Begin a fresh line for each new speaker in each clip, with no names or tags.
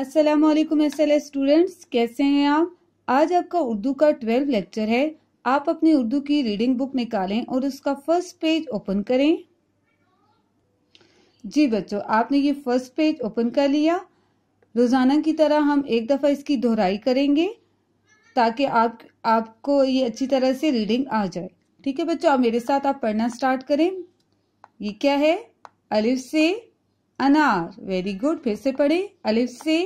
अस्सलाम वालेकुम SLS students कैसे हैं आप आज आपका उर्दू का ट्वेल्व लेक्चर है आप अपनी उर्दू की रीडिंग बुक निकालें और उसका फर्स्ट पेज ओपन करें जी बच्चों आपने ये फर्स्ट पेज ओपन कर लिया रोजाना की तरह हम एक दफा इसकी दोहराई करेंगे ताकि आप आपको ये अच्छी तरह से रीडिंग आ जाए ठीक है बच्चों आप मेरे साथ आप पढ़ना स्टार्ट करें ये क्या है अलिफ से अनार वेरी गुड फिर से पढ़े अलिफ से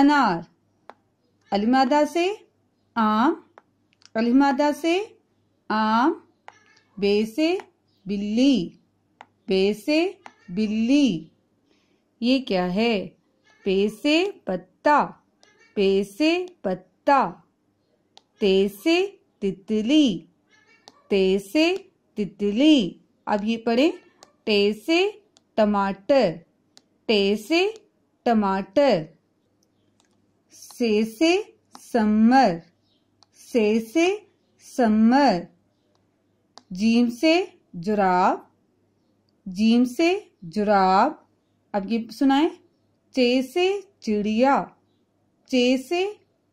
अनार अलिमादा से आम अलिमादा से आम बे से बिल्ली बे से बिल्ली ये क्या है पे से पत्ता पे से पत्ता ते से तितली ते से तितली अब ये पढ़े टे से टमाटर टे से टमाटर से से समर से से समर जीम से जुराब जीम से जुराब अब ये सुनाए चे से चिड़िया चे से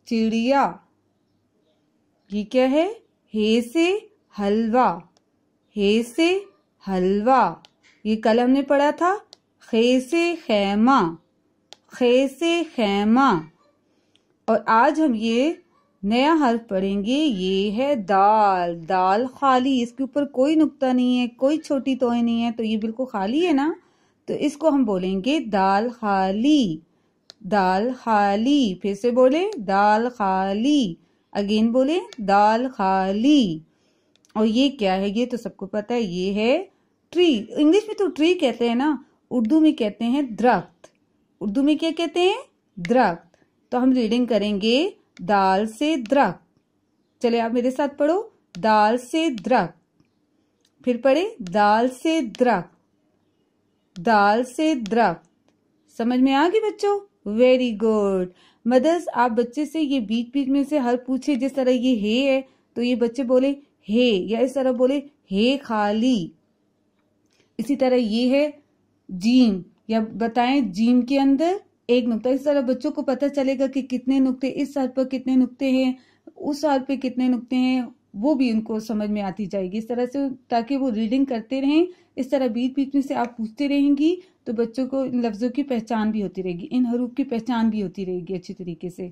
चिड़िया ये क्या है हे से हलवा हे से हलवा ये कल हमने पढ़ा था खेसे खैमा खेसे खैमा और आज हम ये नया हर्फ पढ़ेंगे ये है दाल दाल खाली इसके ऊपर कोई नुक्ता नहीं है कोई छोटी तोय नहीं है तो ये बिल्कुल खाली है ना तो इसको हम बोलेंगे दाल खाली दाल खाली फिर से बोले दाल खाली अगेन बोले दाल खाली और ये क्या है ये तो सबको पता है ये है ट्री इंग्लिश में तो ट्री कहते हैं ना उर्दू में कहते हैं दरख्त उर्दू में क्या कहते हैं दरख्त तो हम रीडिंग करेंगे दाल से दरख्त चले आप मेरे साथ पढ़ो दाल से दरख्त फिर पढ़े दाल से दरख्त दाल से दरख्त समझ में आ गई बच्चों वेरी गुड मदर्स आप बच्चे से ये बीच बीच में से हर पूछे जिस तरह ये हे है तो ये बच्चे बोले हे या इस तरह बोले हे खाली इसी तरह ये है जीम या बताएं जीम के अंदर एक नुकता इस तरह बच्चों को पता चलेगा कि कितने नुकते इस साल पर कितने नुकते हैं उस साल पे कितने नुकते हैं वो भी उनको समझ में आती जाएगी इस तरह से ताकि वो रीडिंग करते रहें इस तरह बीच बीच में से आप पूछते रहेंगी तो बच्चों को इन लफ्ज़ों की पहचान भी होती रहेगी इन हरूफ की पहचान भी होती रहेगी अच्छी तरीके से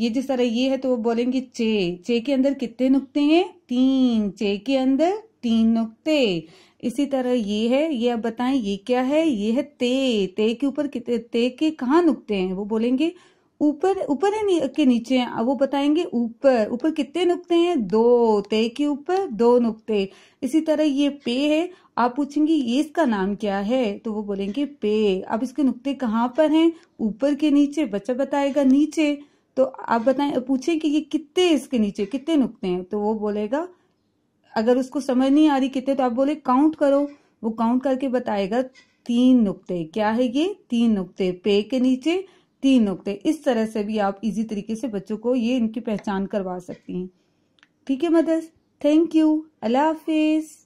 ये जिस तरह ये है तो वो बोलेंगे चे चे के अंदर कितने नुकते हैं तीन चे के अंदर तीन नुकते इसी तरह ये है ये आप बताएं ये क्या है ये है ते ते के ऊपर ते के कहा नुकते हैं वो बोलेंगे ऊपर ऊपर है के नीचे हैं वो बताएंगे ऊपर ऊपर कितने नुकते हैं दो ते के ऊपर दो नुकते इसी तरह ये पे है आप पूछेंगे ये इसका नाम क्या है तो वो बोलेंगे पे अब इसके नुकते कहाँ पर हैं ऊपर के नीचे बच्चा बताएगा नीचे तो आप बताएं पूछें कि ये कितने इसके नीचे कितने नुकते हैं तो वो बोलेगा अगर उसको समझ नहीं आ रही कितने तो आप बोले काउंट करो वो काउंट करके बताएगा तीन नुक्ते क्या है ये तीन नुक्ते पे के नीचे तीन नुक्ते इस तरह से भी आप इजी तरीके से बच्चों को ये इनकी पहचान करवा सकती हैं ठीक है मदर्स थैंक यू अल्लाह हाफिज़